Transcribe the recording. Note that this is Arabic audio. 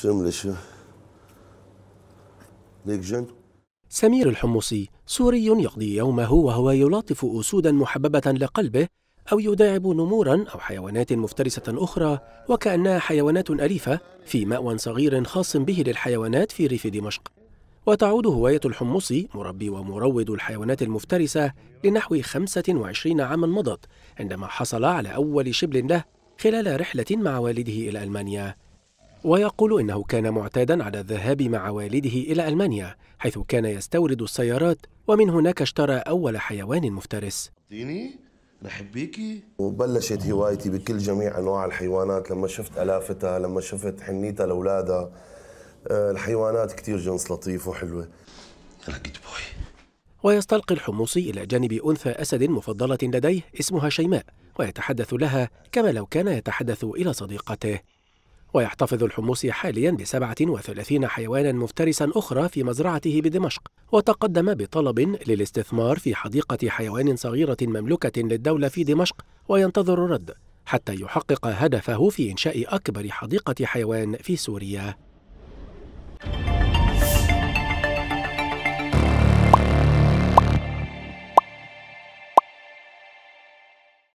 شو ليك جن سمير الحمصي سوري يقضي يومه وهو يلاطف أسودا محببة لقلبه أو يداعب نمورا أو حيوانات مفترسة أخرى وكأنها حيوانات أليفة في مأوى صغير خاص به للحيوانات في ريف دمشق وتعود هواية الحمصي مربي ومروض الحيوانات المفترسة لنحو 25 عاما مضت عندما حصل على أول شبل له خلال رحلة مع والده إلى ألمانيا ويقول إنه كان معتادا على الذهاب مع والده إلى ألمانيا حيث كان يستورد السيارات ومن هناك اشترى أول حيوان مفترس ديني نحبيكي وبلشت هوايتي بكل جميع أنواع الحيوانات لما شفت ألافتها لما شفت حنيتها لأولادها آه، الحيوانات كثير جنس لطيف وحلوة بوي ويستلقي الحمصي إلى جانب أنثى أسد مفضلة لديه اسمها شيماء ويتحدث لها كما لو كان يتحدث إلى صديقته ويحتفظ الحموسي حاليا ب 37 حيوانا مفترسا أخرى في مزرعته بدمشق وتقدم بطلب للاستثمار في حديقة حيوان صغيرة مملوكة للدولة في دمشق وينتظر الرد حتى يحقق هدفه في إنشاء أكبر حديقة حيوان في سوريا